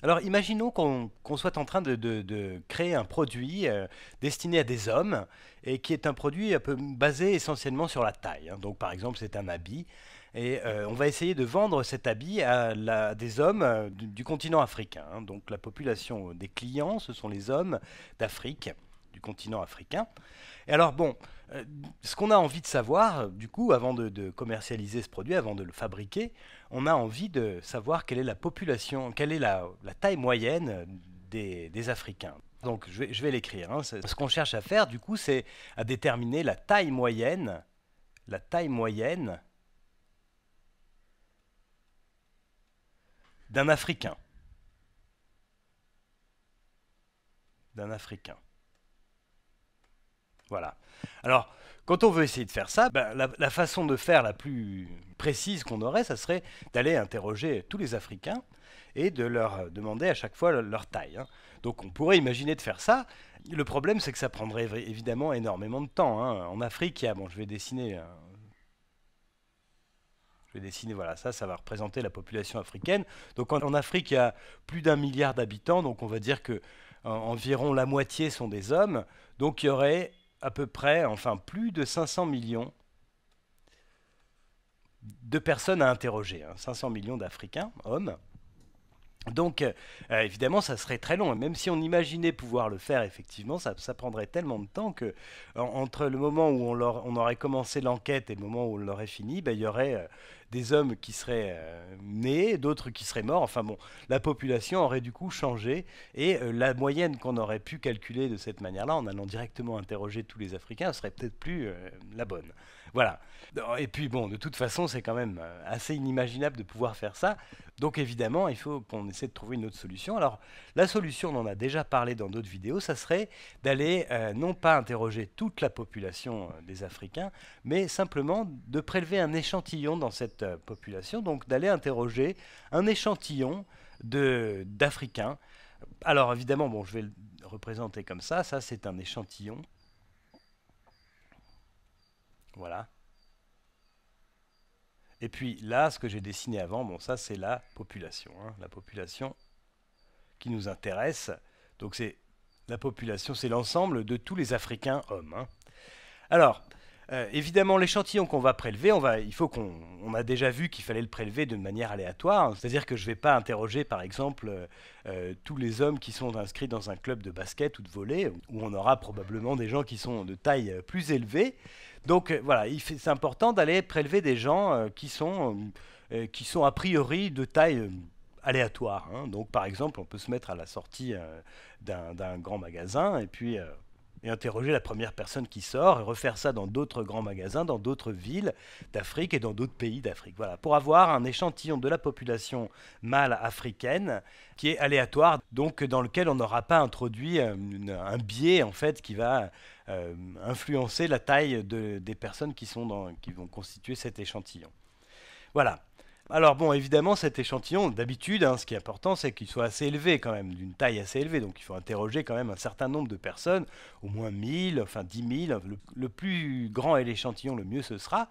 Alors imaginons qu'on soit en train de, créer un produit euh, destiné à des hommes et qui est un produit peu basé essentiellement sur la taille. Hein. Donc par exemple c'est un habit et euh, on va essayer de vendre cet habit à, des hommes euh, du, continent africain. Hein. Donc la population des clients ce sont les hommes d'Afrique, du continent africain. Et alors bon, euh, ce qu'on a envie de savoir, euh, du coup, avant de, commercialiser ce produit, avant de le fabriquer, on a envie de savoir quelle est la population, quelle est la, taille moyenne des, Africains. Donc je vais, l'écrire. Hein. Ce qu'on cherche à faire, du coup, c'est à déterminer la taille moyenne, la taille moyenne d'un Africain. D'un Africain. Voilà. Alors, quand on veut essayer de faire ça, ben, la, façon de faire la plus précise qu'on aurait, ça serait d'aller interroger tous les Africains et de leur demander à chaque fois leur taille. Hein. Donc on pourrait imaginer de faire ça. Le problème, c'est que ça prendrait évidemment énormément de temps. Hein. En Afrique, il y a, bon, je vais dessiner euh, je vais dessiner, voilà, ça, ça va représenter la population africaine. Donc en, Afrique, il y a plus d'un milliard d'habitants, donc on va dire que environ la moitié sont des hommes. Donc il y aurait à peu près, enfin plus de 500 millions de personnes à interroger, 500 hein. millions d'Africains, hommes, donc, euh, euh, évidemment, ça serait très long. même si on imaginait pouvoir le faire, effectivement, ça, prendrait tellement de temps que entre le moment où on, aurait commencé l'enquête et le moment où on l'aurait fini, ben, il y aurait euh, des hommes qui seraient nés, d'autres qui seraient morts. Enfin bon, la population aurait du coup changé. Et la moyenne qu'on aurait pu calculer de cette manière-là, en allant directement interroger tous les Africains, serait peut-être plus la bonne. Voilà. Et puis bon, de toute façon, c'est quand même euh, assez inimaginable de pouvoir faire ça. Donc évidemment, il faut qu'on essaie de trouver une autre solution. Alors la solution, on en a déjà parlé dans d'autres vidéos, ça serait d'aller euh, non pas interroger toute la population euh, des Africains, mais simplement de prélever un échantillon dans cette population, donc d'aller interroger un échantillon d'Africains. Alors évidemment, bon, je vais le représenter comme ça, ça c'est un échantillon voilà. Et puis là, ce que j'ai dessiné avant, bon, ça c'est la population. Hein. la population qui nous intéresse. Donc c'est la population, c'est l'ensemble de tous les Africains hommes. Hein. Alors, euh, évidemment, l'échantillon qu'on va prélever, on va, il faut qu'on, on a déjà vu qu'il fallait le prélever de manière aléatoire. c'est-à-dire que je ne vais pas interroger, par exemple, euh, euh, tous les hommes qui sont inscrits dans un club de basket ou de volley, où on aura probablement des gens qui sont de taille plus élevée. Donc voilà, il c'est important d'aller prélever des gens qui sont, qui sont a priori de taille aléatoire. Hein. Donc par exemple, on peut se mettre à la sortie d'un, d'un grand magasin et puis et interroger la première personne qui sort et refaire ça dans d'autres grands magasins, dans d'autres villes d'Afrique et dans d'autres pays d'Afrique. Voilà, pour avoir un échantillon de la population mâle africaine qui est aléatoire, donc dans lequel on n'aura pas introduit euh, un, biais en fait qui va euh, influencer la taille des personnes qui vont constituer cet échantillon. Voilà. Alors bon, évidemment, cet échantillon, d'habitude, hein, ce qui est important, c'est qu'il soit assez élevé quand même, d'une taille assez élevée. Donc il faut interroger quand même un certain nombre de personnes, au moins 1000, enfin 10 000. Le, plus grand est l'échantillon, le mieux ce sera.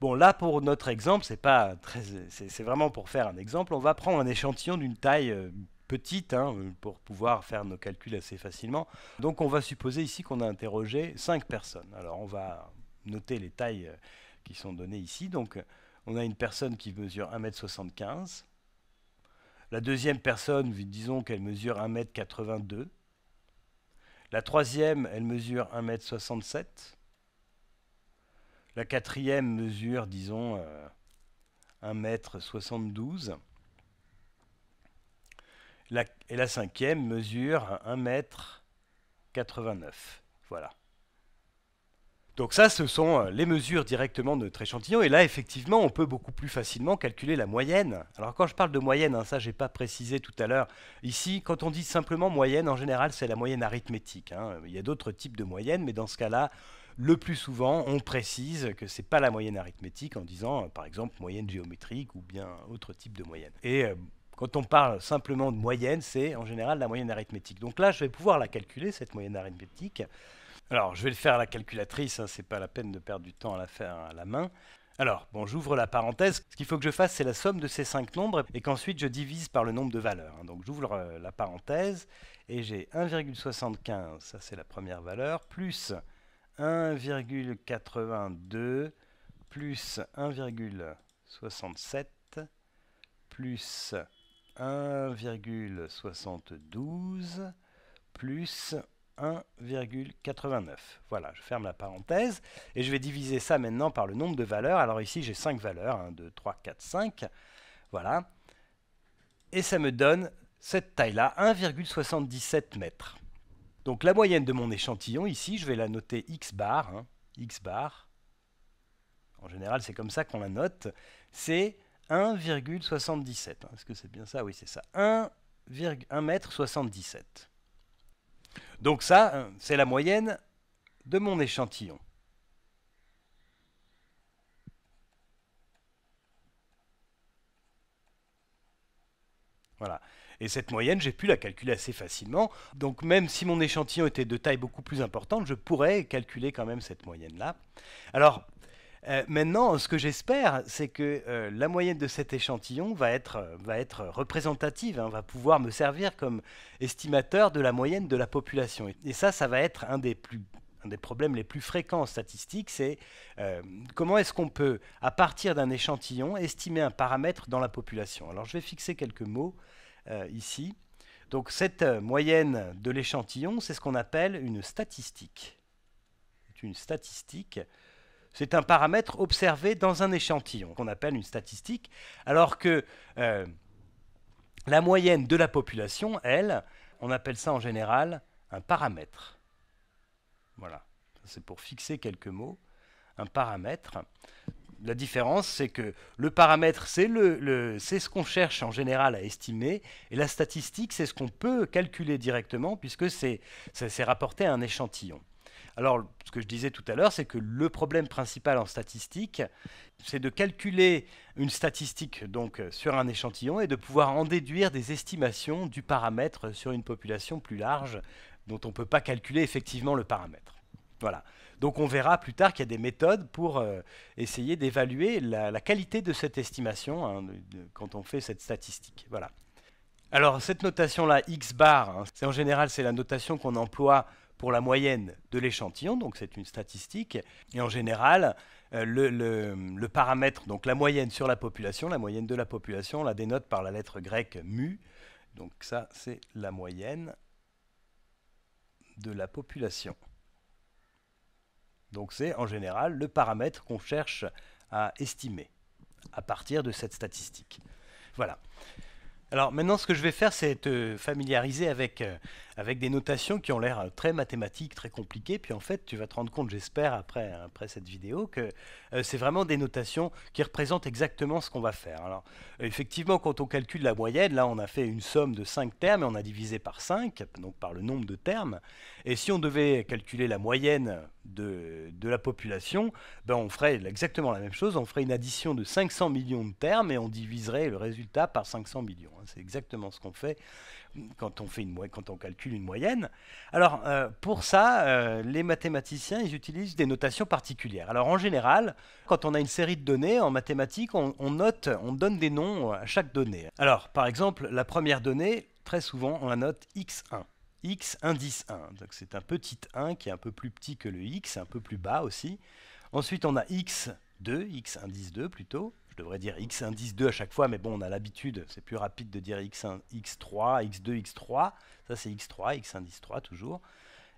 Bon, là, pour notre exemple, c'est vraiment pour faire un exemple. On va prendre un échantillon d'une taille euh, petite hein, euh, pour pouvoir faire nos calculs assez facilement. Donc, on va supposer ici qu'on a interrogé 5 personnes. Alors, on va noter les tailles euh, qui sont données ici. Donc, on a une personne qui mesure 1m75. La deuxième personne, disons qu'elle mesure 1m82. La troisième, elle mesure 1m67. La quatrième mesure, disons, 1m72. Euh, et la cinquième mesure 1m89. Voilà. Donc ça, ce sont euh, les mesures directement de notre échantillon. Et là, effectivement, on peut beaucoup plus facilement calculer la moyenne. Alors quand je parle de moyenne, hein, ça, je n'ai pas précisé tout à l'heure. Ici, quand on dit simplement moyenne, en général, c'est la moyenne arithmétique. Hein. Il y a d'autres types de moyennes, mais dans ce cas-là, le plus souvent, on précise que ce n'est pas la moyenne arithmétique en disant, euh, par exemple, moyenne géométrique ou bien autre type de moyenne. Et euh, quand on parle simplement de moyenne, c'est en général la moyenne arithmétique. Donc là, je vais pouvoir la calculer, cette moyenne arithmétique. Alors, je vais le faire à la calculatrice, hein, c'est pas la peine de perdre du temps à la faire à la main. Alors, bon, j'ouvre la parenthèse. Ce qu'il faut que je fasse, c'est la somme de ces cinq nombres et qu'ensuite je divise par le nombre de valeurs. Hein. Donc j'ouvre euh, la parenthèse et j'ai 1,75, ça c'est la première valeur, plus 1,82, plus 1,67, plus 1,72, plus 1,89. Voilà, je ferme la parenthèse. Et je vais diviser ça maintenant par le nombre de valeurs. Alors ici, j'ai 5 valeurs. 1, 2, 3, 4, 5. Voilà. Et ça me donne cette taille-là, 1,77 mètres. Donc la moyenne de mon échantillon, ici, je vais la noter x bar. Hein, x bar. En général, c'est comme ça qu'on la note. C'est 1,77. Est-ce que c'est bien ça Oui, c'est ça. 1,77 mètre 77. Donc ça, euh, c'est la moyenne de mon échantillon. Voilà. Et cette moyenne, j'ai pu la calculer assez facilement. Donc même si mon échantillon était de taille beaucoup plus importante, je pourrais calculer quand même cette moyenne-là. Alors, euh, maintenant, ce que j'espère, c'est que euh, la moyenne de cet échantillon va être, euh, représentative, hein, va pouvoir me servir comme estimateur de la moyenne de la population. Et ça, ça va être un des problèmes les plus fréquents en statistique, c'est comment est-ce qu'on peut, à partir d'un échantillon, estimer un paramètre dans la population. Alors je vais fixer quelques mots ici. Donc cette moyenne de l'échantillon, c'est ce qu'on appelle une statistique. C'est une statistique c'est un paramètre observé dans un échantillon qu'on appelle une statistique, alors que euh, la moyenne de la population, elle, on appelle ça en général un paramètre. Voilà, c'est pour fixer quelques mots, un paramètre. La différence, c'est que le paramètre, c'est le, ce qu'on cherche en général à estimer, et la statistique, c'est ce qu'on peut calculer directement, puisque c'est, rapporté à un échantillon. Alors, ce que je disais tout à l'heure, c'est que le problème principal en statistique, c'est de calculer une statistique euh, sur un échantillon et de pouvoir en déduire des estimations du paramètre sur une population plus large dont on ne peut pas calculer effectivement le paramètre. Voilà. Donc on verra plus tard qu'il y a des méthodes pour euh, essayer d'évaluer la, qualité de cette estimation hein, quand on fait cette statistique. Alors cette notation-là, x bar, hein, c'est en général c'est la notation qu'on emploie pour la moyenne de l'échantillon, donc c'est une statistique. Et en général, euh, le, paramètre, donc la moyenne sur la population, la moyenne de la population, on la dénote par la lettre grecque mu. Donc ça, c'est la moyenne de la population. Donc c'est en général le paramètre qu'on cherche à estimer à partir de cette statistique. Voilà. Alors maintenant, ce que je vais faire, c'est te familiariser avec euh, avec des notations qui ont l'air euh, très mathématiques, très compliquées. Puis en fait, tu vas te rendre compte, j'espère, après, après cette vidéo, que euh, c'est vraiment des notations qui représentent exactement ce qu'on va faire. Alors, effectivement, quand on calcule la moyenne, là, on a fait une somme de 5 termes et on a divisé par 5, donc par le nombre de termes. Et si on devait calculer la moyenne de, la population, ben on ferait exactement la même chose. On ferait une addition de 500 millions de termes et on diviserait le résultat par 500 millions. Hein. C'est exactement ce qu'on fait quand on, fait une, quand on calcule une moyenne. Alors, euh, pour ça, euh, les mathématiciens, ils utilisent des notations particulières. Alors, en général, quand on a une série de données, en mathématiques, on, on note, on donne des noms à chaque donnée. Alors, par exemple, la première donnée, très souvent, on la note x1 x indice 1. Donc c'est un petit 1 qui est un peu plus petit que le x, un peu plus bas aussi. Ensuite on a x2, x indice 2 plutôt je devrais dire x1, 2 à chaque fois, mais bon, on a l'habitude, c'est plus rapide de dire x1, x3, x2, x3. Ça, c'est x3, x1, 3 toujours.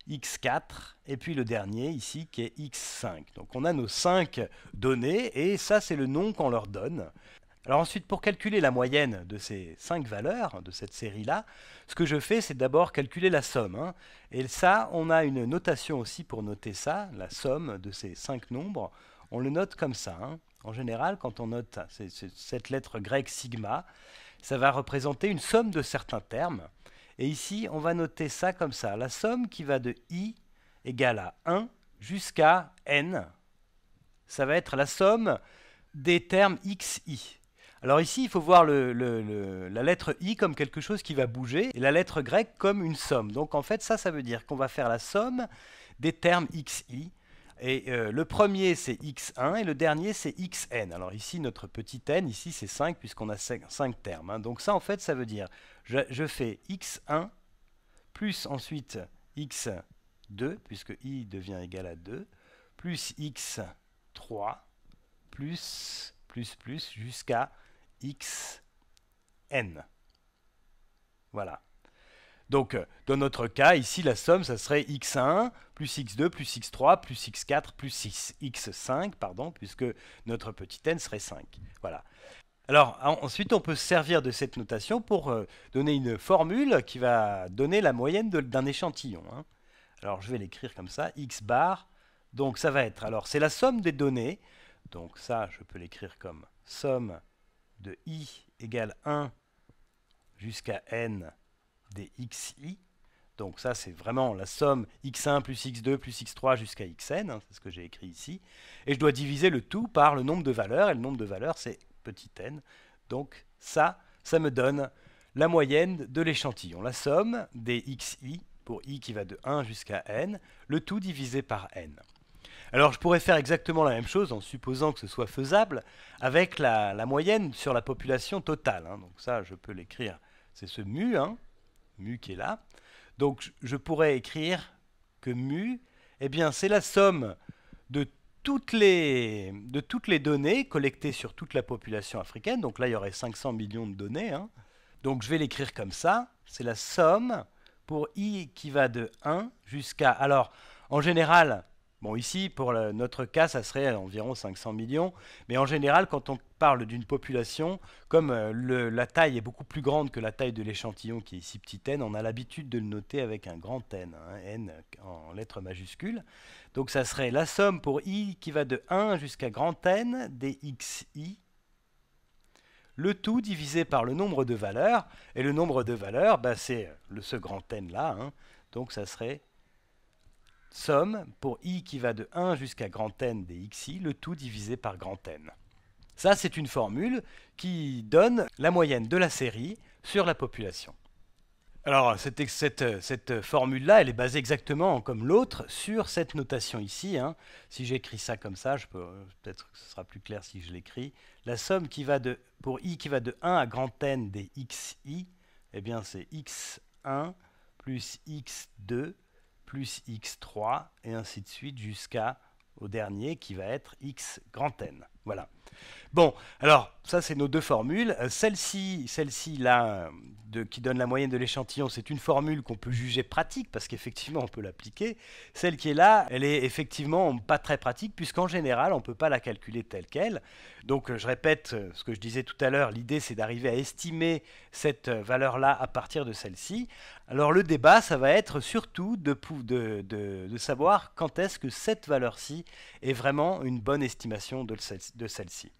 x4, et puis le dernier ici qui est x5. Donc on a nos 5 données, et ça, c'est le nom qu'on leur donne. Alors ensuite, pour calculer la moyenne de ces 5 valeurs, de cette série-là, ce que je fais, c'est d'abord calculer la somme. Hein. Et ça, on a une notation aussi pour noter ça, la somme de ces 5 nombres. On le note comme ça. Hein. En général, quand on note cette lettre grecque sigma, ça va représenter une somme de certains termes. Et ici, on va noter ça comme ça. La somme qui va de i égale à 1 jusqu'à n, ça va être la somme des termes xi. Alors ici, il faut voir la lettre i comme quelque chose qui va bouger et la lettre grecque comme une somme. Donc en fait, ça, ça veut dire qu'on va faire la somme des termes xi et euh, le premier, c'est x1 et le dernier, c'est xn. Alors ici, notre petit n, ici, c'est 5 puisqu'on a 5, termes. Hein. Donc ça, en fait, ça veut dire, je, je fais x1 plus ensuite x2, puisque i devient égal à 2, plus x3, plus, plus, plus, jusqu'à xn. Voilà. Donc, euh, dans notre cas, ici, la somme, ça serait x1 plus x2 plus x3 plus x4 plus x5, pardon, puisque notre petit n serait 5. Voilà. Alors, ensuite, on peut se servir de cette notation pour euh, donner une formule qui va donner la moyenne d'un échantillon. Hein. Alors, je vais l'écrire comme ça, x bar. Donc, ça va être, alors, c'est la somme des données. Donc, ça, je peux l'écrire comme somme de i égale 1 jusqu'à n des xi. Donc ça, c'est vraiment la somme x1 plus x2 plus x3 jusqu'à xn, hein, c'est ce que j'ai écrit ici. Et je dois diviser le tout par le nombre de valeurs, et le nombre de valeurs, c'est petit n. Donc ça, ça me donne la moyenne de l'échantillon, la somme des xi pour i qui va de 1 jusqu'à n, le tout divisé par n. Alors je pourrais faire exactement la même chose en supposant que ce soit faisable avec la, moyenne sur la population totale. Hein. Donc ça, je peux l'écrire, c'est ce mu. Hein mu qui est là. Donc je pourrais écrire que mu, eh bien c'est la somme de toutes, les, de toutes les données collectées sur toute la population africaine. Donc là, il y aurait 500 millions de données. Hein. Donc je vais l'écrire comme ça. C'est la somme pour i qui va de 1 jusqu'à... Alors, en général, Bon, ici, pour notre cas, ça serait environ 500 millions. Mais en général, quand on parle d'une population, comme euh, la taille est beaucoup plus grande que la taille de l'échantillon qui est ici petit n, on a l'habitude de le noter avec un grand N, hein, N en lettres majuscule. Donc ça serait la somme pour i qui va de 1 jusqu'à grand N des xi, le tout divisé par le nombre de valeurs. Et le nombre de valeurs, bah, c'est euh, ce grand N là. Hein. donc ça serait somme pour i qui va de 1 jusqu'à grand n des xi, le tout divisé par grand n. Ça, c'est une formule qui donne la moyenne de la série sur la population. Alors, cette, formule-là, elle est basée exactement comme l'autre sur cette notation ici. Hein. Si j'écris ça comme ça, peut-être que ce sera plus clair si je l'écris. La somme qui va de, pour i qui va de 1 à grand n des xi, eh bien c'est x1 plus x2 plus x3, et ainsi de suite jusqu'à au dernier qui va être x grand n. Voilà. Bon, alors ça c'est nos deux formules. Euh, celle-ci, celle-ci là, qui donne la moyenne de l'échantillon, c'est une formule qu'on peut juger pratique parce qu'effectivement on peut l'appliquer. Celle qui est là, elle est effectivement pas très pratique puisqu'en général on ne peut pas la calculer telle qu'elle. Donc euh, je répète euh, ce que je disais tout à l'heure, l'idée c'est d'arriver à estimer cette valeur-là à partir de celle-ci. Alors le débat, ça va être surtout de, de savoir quand est-ce que cette valeur-ci est vraiment une bonne estimation de celle-ci de celle-ci.